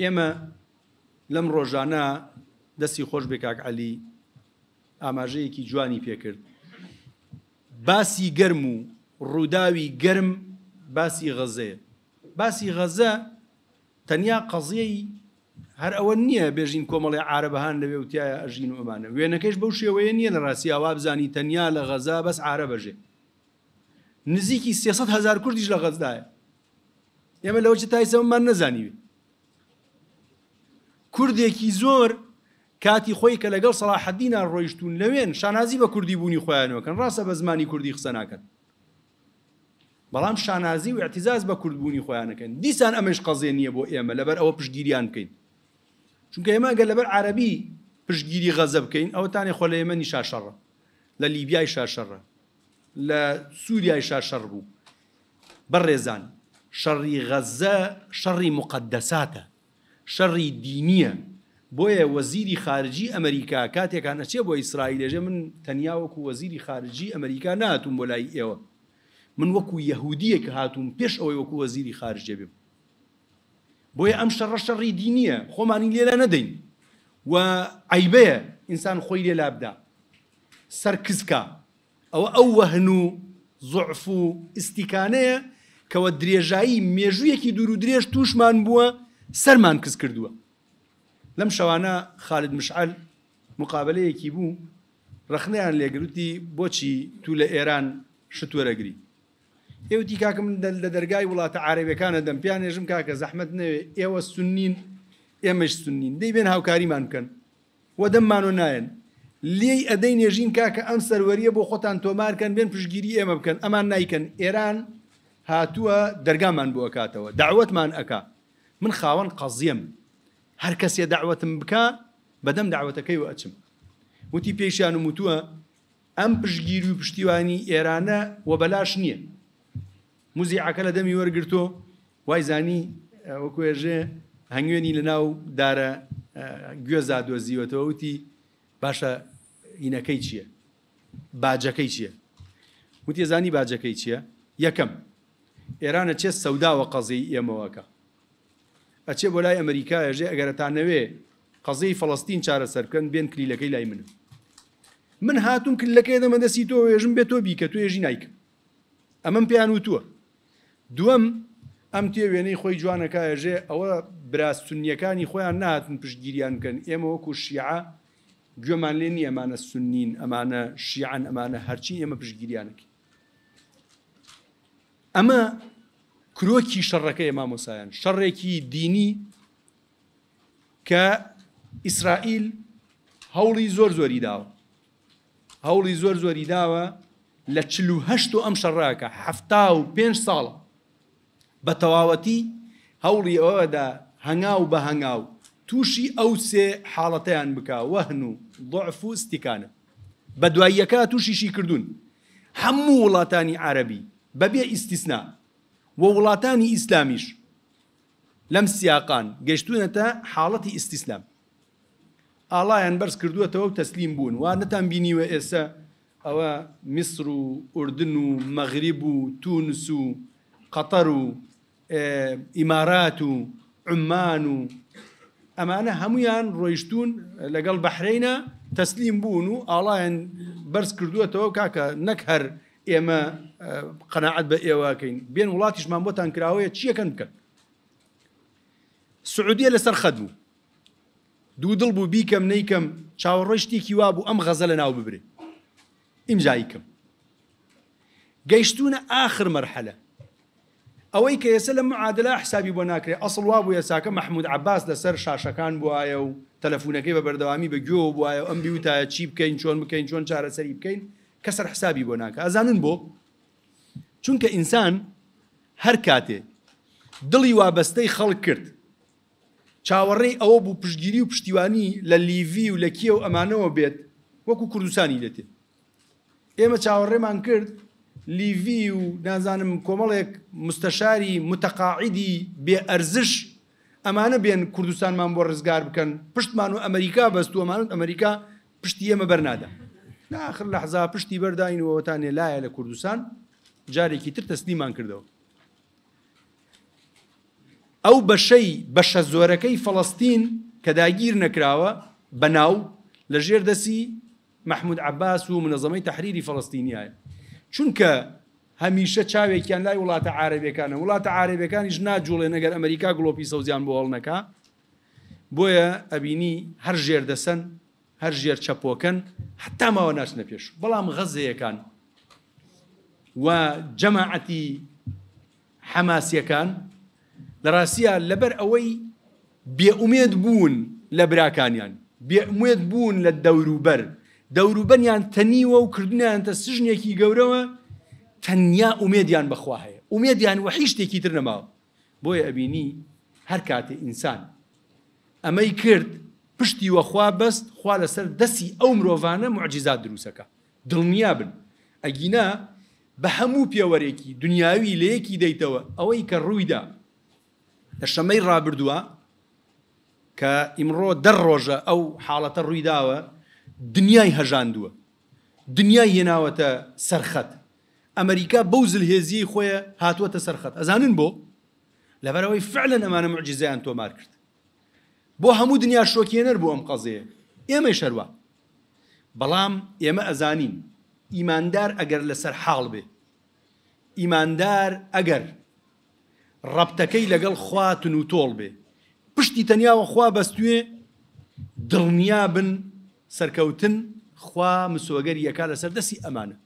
ئێمە لەم ڕۆژانە دەستی خۆش بێ کاک عەلی ئاماژەیەکی جوانی پێکرد باسی گەرم و ڕووداوی گەرم باسی غەزەیە باسی غەزە تەنیا قەزیەی هەر ئەوە نییە بێژین کۆمەڵی عربەهان لەوێ وتیایە ئەژین ئەمانە وێنەکەش بەو شێوەیە نییە لە ڕاستی ئاوا بزانی تەنیا لە غەزا بەس عرە بەژێ نزیکی 300 هزار کوردیش لە غەزدایە ئێمە لەوە تایسەمان نەزانیوێت کوردێکی زۆر کاتی خۆی کە لەگەڵ سەلاحدینان ڕۆیشتون لەوێن شانازی بە کوردی بوونی خۆیانەوەکەن ڕاستە بە زمانی کوردی قسە ناکەن بەڵام شانازی و اعتیزاز بە کوردبوونی خۆیانەکەن دیسان ئەمەش قەزێ نییە بۆ ئێمە لەبەر ئەوە پشتگیریان بکەین چونکە ئێمە گە لەبەر عربی پشتگیری غەزە بکەین ئەوتانێ خۆ لە ئێمەنی شاشەڕە لە لیبیای شاشەڕە لە سووریای شاشەڕ بوو بەڕێزان شەڕی غەزە شەڕی مقدساتە شەڕی دینیە بۆیە وەزیری خارجی ئەمریکا کاتێکان ئەچێ بۆ ئیسرائیلێژێ من تەنیاوەکو وەزیری خارجی ئەمریکا ناتوم بۆ لای ئێوە من وەکو یەهودیە کە هاتووم پێش ئەوەی وەکو وەزیری خارجێ بم بۆیە ئەم شەڕە شەڕی دینیە خۆمانی لێرە نەدەین و عیبەیە ئینسان خۆی لێ لابدا سەرکزکە ئەوە ئەو وەهن و زعف و ئستیکانەیە کەەوە درێژایی مێژوویەکی دوور و درێژ تووشمان بووە سەرمان کەس کردووە لەم شەوانە خالد مشعل مقابلەیەکی بوو رەخنیان لێگروتی بۆچی تو لە ئێران شت وەرەگری ئێوتی کاکم لە دەرگای وڵاتە عربەکانە دەمپیانێژم کاکە زەحمت نەوێ ئێوە سنین ئێمەش سنین دەیبێن هاوکاریمان بکەن وە دەممان و نایەن لێی ئەدەی نێژین کاکە ئەم سەروەریە بۆ خۆتان تۆمارکەن بێن پشگیری ئێمە بکەن ئەمان نیکەن ئێران هاتووە دەرگامان بۆ ئەکاتەوە داوتمان ئەکا من خاوەن قەزیەم هەر کەسێ داوەتم بکە بەدەم داوەتەکەی و ئەچم وتی پێشیان و وتووە ئەم پشگیر و پشتیوانی ئێرانە و بەلاش نییە موزیعاکە لە دەمی وەرگرتۆ وای زانی وەکوێژێ هەنگوێنی لە ناو دارە گوێزا دۆزیوەتەوە وتی باشە ئینەکەی چییە باجەکەی چییە وتی زانی باجەکەی چییە یەکەم ئێرانە چێ سەوداوە قەزی ئێمەوەکە ئەچێ بۆ لای ئەمریکایەژێ ئەگەرتانەوێ قەزەی فەڵستین چارەسەرکەن بێن کلیلەکەی لای منم من هاتوون کلەکەی دەمەدەسی تۆ وێژم بێت تۆ بیکە تو ێژی نیکم ئەمەم پێیان وتووە دووەم ئەم تێ وێنەی خۆی جوانەکایەژێ ئەوە براسسونیەکانی خۆیان ناتن پشتگیریان بکەن ئێمە وەکو شیعە گوێمان لێ نی ئەمانە سنین ئەمانە شیعان ئەمانە هەرچی ئێمە پشتگیریانەکە ئەمە کرۆکی شەڕەکەی مامۆسایان شەڕێکی دینی کە ئیسرائیل هەوڵی زۆر زۆری داوە هەوڵی زۆر زۆری داوە لە چهشت و ئەم شەڕاکە هەفتا و پێنج ساڵە بە تەواوەتی هەوڵی ئەوەدا هەنگاو بە هەنگاو تووشی ئەو سێ حاڵەتیان بک وەهن و ضعف و استیکانە بە دواییەکە تووشیشی کردوون هەموو وڵاتانی عربی بەبێ ئیسیسنا و وڵاتانی ئیسلامیش لەم سیاقان گەشتونەتە حاڵەتی ئیسیسلام ئاڵایان بەرز کردووەتەوە و تەسلیم بوون وا نەتان بینیوە ئێستا ئەوە میسر و ئوردن و مەغریب و تونس و قەتەر و ئیمارات و عمان و ئەمانە هەمویان ڕۆیشتون لەگەڵ بەحرینە تەسلیم بوون و ئاڵایان بەرز کردووەتەوە کاکە نەک هەر ئێمە قەنەعەت بە ئێوەکەین بێن وڵاتیشمان بۆتان کراوەیە چیەکەن بکەن سعودیە لەسەر خەد بوو دوو دڵ بوو بیکەم نیکەم چاوەڕۆشتێکی وا بوو ئەم غەزە لە ناو ببرێ ئیمجاییکەم گەیشتونە ئاخر مەرحەلە ئەوەی کە ئێسە لە معادلا حسابی بۆ ناکرێت ئەسڵ وا بوو ێساکە محمود عباس لەسەر شاشەکان بووایە و تەلەفونەکەی بە بەردەوامی بەگوێ بووایە ئەم بیوتایە چی بکەین چۆن بکەین چۆن چارەسەری بکەین کەسەر حسابی بۆ ناکە ئازانن بۆ چونکە ئینسان هەر کاتێ دڵی وابەستەی خەڵ کرد چاوەڕێی ئەوە بوو پشتگیری و پشتیوانی لە لیڤی و لە کیە و ئەمانەوە بێت وەکو کوردستانی دەتێت ئێمە چاوەڕێمان کرد لیڤی و نازانم کۆمەڵێک مستەشاری متەقاعیدی بێ ئەرزش ئەمانە بێن کوردستانمان بۆ ڕزگار بکەن پشتمان و ئەمریکا بەست و ئەمانت ئەمریکا پشتی ئێمە بەرنادە ناخر لە حزا پشتی بەرداینەوەتانێ لایە لە کوردستان جارێکی تر تەسلیمان کردەوە ئەو بەشەی بەشە زۆرەکەی فەڵستین کە داگیر نەکراوە بەناو لە ژێر دەسی مححمود عباس و منەظەمەی تحریری فەڵستینیایە چونکە هەمیشە چاوێکیان لای وڵاتە عربەکانە وڵاتە عربەکانیش ناجوڵێ نەگەر ئەمریکا گلۆپی سەوزیان بۆڵ نەکە بۆیە ئەبینی هەر ژێردەسەن هەر ژێر چەپۆکەن حتا ماوە ناچنە پێش بەڵام غەزەیەکان و جەماعەتی حەماسیەکان لە ڕاستە لەبەر ئەوەی بێعومێت بوون لە براکانیان بێعومێت بوون لە دەوروبەر دەوروبەریان تەنیوە و کردنیان تە سژنێکی گەورەوە تەنیا ئومێدیان بەخوا هەیە ئومێدیان وە هیچ شتێکی تر نەماوە بۆیە ئەبینی هەر کاتێ ئینسان ئەمەی کرد پشتی وەخوا بەست خوا لەسەر دەسی ئەو مرۆڤانە معجززات دروستەکە دڵنیا بن ئەگینا بە هەموو پێوەرێکی دنیاوی لەیەکی دەیتەوە ئەوەی کە ڕوویدا لە شەمەی ڕابردووە کە ئیمڕۆ دەڕۆژە ئەو حاڵەتە ڕوویداوە دنیای هەژاندووە دنیای هێناوەتە سەرخەت ئەمریکا بەو زلهێزی خۆیە هاتووەتە سەرخەت ئەزانن بۆ لەبەرەوەی فعلەن ئەمانە معجززیان تۆمار کرد بۆ هەموو دنیا شۆکێنەر بۆ ئەم قەزەیە ئێمەی شەروە بەڵام ئێمە ئەزانین ئیماندار ئەگەر لەسەر حاڵ بێ ئیماندار ئەگەر ڕەبتەکەی لەگەڵ خواتن و تۆڵ بێ پشتی تەنیاوە خوا بەستوێ دڵنیا بن سەرکەوتن خوا مسۆگەری یەکا لەسەر دەسی ئەمانە.